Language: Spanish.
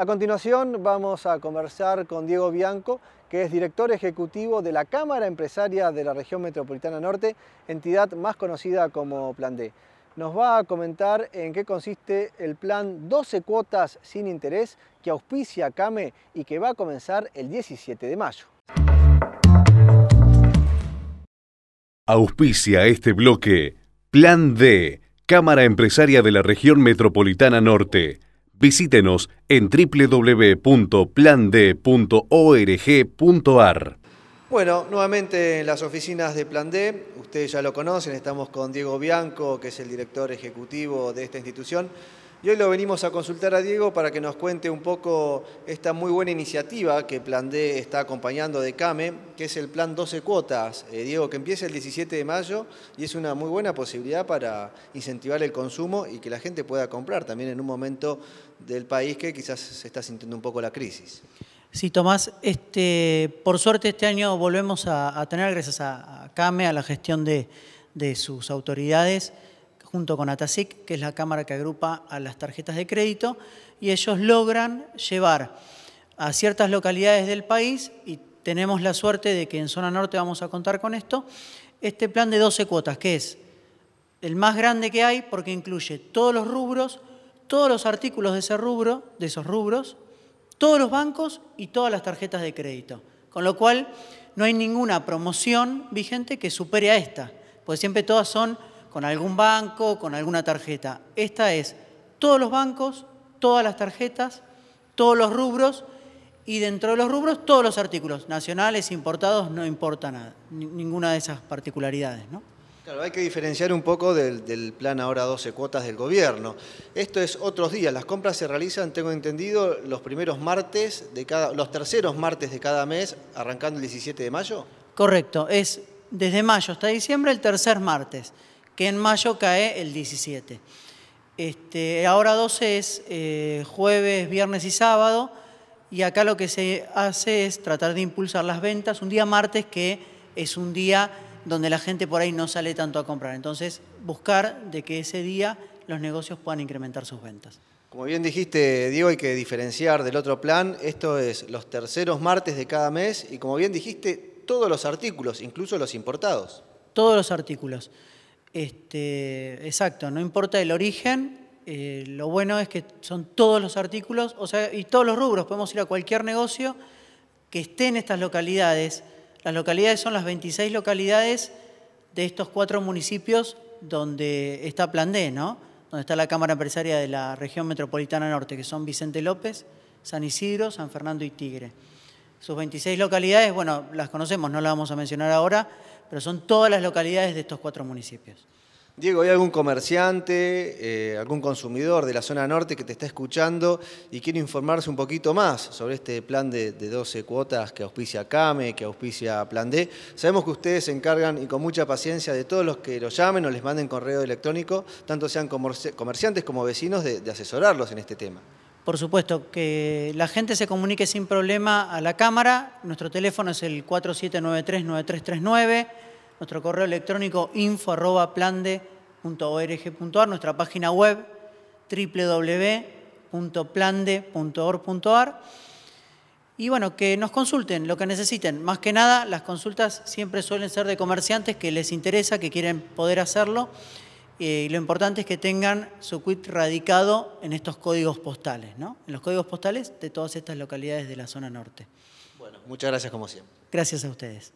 A continuación vamos a conversar con Diego Bianco, que es director ejecutivo de la Cámara Empresaria de la Región Metropolitana Norte, entidad más conocida como Plan D. Nos va a comentar en qué consiste el plan 12 cuotas sin interés que auspicia CAME y que va a comenzar el 17 de mayo. Auspicia este bloque Plan D, Cámara Empresaria de la Región Metropolitana Norte Visítenos en www.plande.org.ar. Bueno, nuevamente en las oficinas de Plan D, ustedes ya lo conocen, estamos con Diego Bianco, que es el director ejecutivo de esta institución. Y hoy lo venimos a consultar a Diego para que nos cuente un poco esta muy buena iniciativa que Plan D está acompañando de CAME, que es el Plan 12 Cuotas, eh, Diego, que empieza el 17 de mayo y es una muy buena posibilidad para incentivar el consumo y que la gente pueda comprar también en un momento del país que quizás se está sintiendo un poco la crisis. Sí, Tomás, este, por suerte este año volvemos a, tener, gracias a, CAME, a la gestión de sus autoridades, junto con ATASIC, que es la cámara que agrupa a las tarjetas de crédito, y ellos logran llevar a ciertas localidades del país, y tenemos la suerte de que en zona norte vamos a contar con esto, este plan de 12 cuotas, que es el más grande que hay porque incluye todos los rubros, todos los artículos de ese rubro, de esos rubros, todos los bancos y todas las tarjetas de crédito. Con lo cual, no hay ninguna promoción vigente que supere a esta, porque siempre todas son con algún banco, con alguna tarjeta. Esta es todos los bancos, todas las tarjetas, todos los rubros y dentro de los rubros todos los artículos, nacionales, importados, no importa nada, ninguna de esas particularidades. ¿no? Claro, hay que diferenciar un poco del, plan ahora 12 cuotas del gobierno. Esto es otros días, las compras se realizan, tengo entendido, los primeros martes de cada, los terceros martes de cada mes, arrancando el 17 de mayo. Correcto, es desde mayo hasta diciembre el tercer martes que en mayo cae el 17. Este, ahora 12 es eh, jueves, viernes y sábado, y acá lo que se hace es tratar de impulsar las ventas un día martes que es un día donde la gente por ahí no sale tanto a comprar. Entonces, buscar de que ese día los negocios puedan incrementar sus ventas. Como bien dijiste, Diego, hay que diferenciar del otro plan. Esto es los terceros martes de cada mes y como bien dijiste, todos los artículos, incluso los importados. Todos los artículos. Este, exacto, no importa el origen, eh, lo bueno es que son todos los artículos, o sea, y todos los rubros, podemos ir a cualquier negocio que esté en estas localidades. Las localidades son las 26 localidades de estos cuatro municipios donde está Plan D, ¿no? Donde está la Cámara Empresaria de la Región Metropolitana Norte, que son Vicente López, San Isidro, San Fernando y Tigre. Sus 26 localidades, bueno, las conocemos, no las vamos a mencionar ahora, pero son todas las localidades de estos cuatro municipios. Diego, ¿hay algún comerciante, eh, algún consumidor de la zona norte que te está escuchando y quiere informarse un poquito más sobre este plan de, 12 cuotas que auspicia CAME, que auspicia Plan D? Sabemos que ustedes se encargan y con mucha paciencia de todos los que los llamen o les manden correo electrónico, tanto sean comerciantes como vecinos, de asesorarlos en este tema. Por supuesto, que la gente se comunique sin problema a la cámara. Nuestro teléfono es el 4793-9339, nuestro correo electrónico info.plande.org.ar, nuestra página web www.plande.org.ar. Y bueno, que nos consulten lo que necesiten. Más que nada, las consultas siempre suelen ser de comerciantes que les interesa, que quieren poder hacerlo. Eh, y lo importante es que tengan su quit radicado en estos códigos postales, ¿no? en los códigos postales de todas estas localidades de la zona norte. Bueno, muchas gracias como siempre. Gracias a ustedes.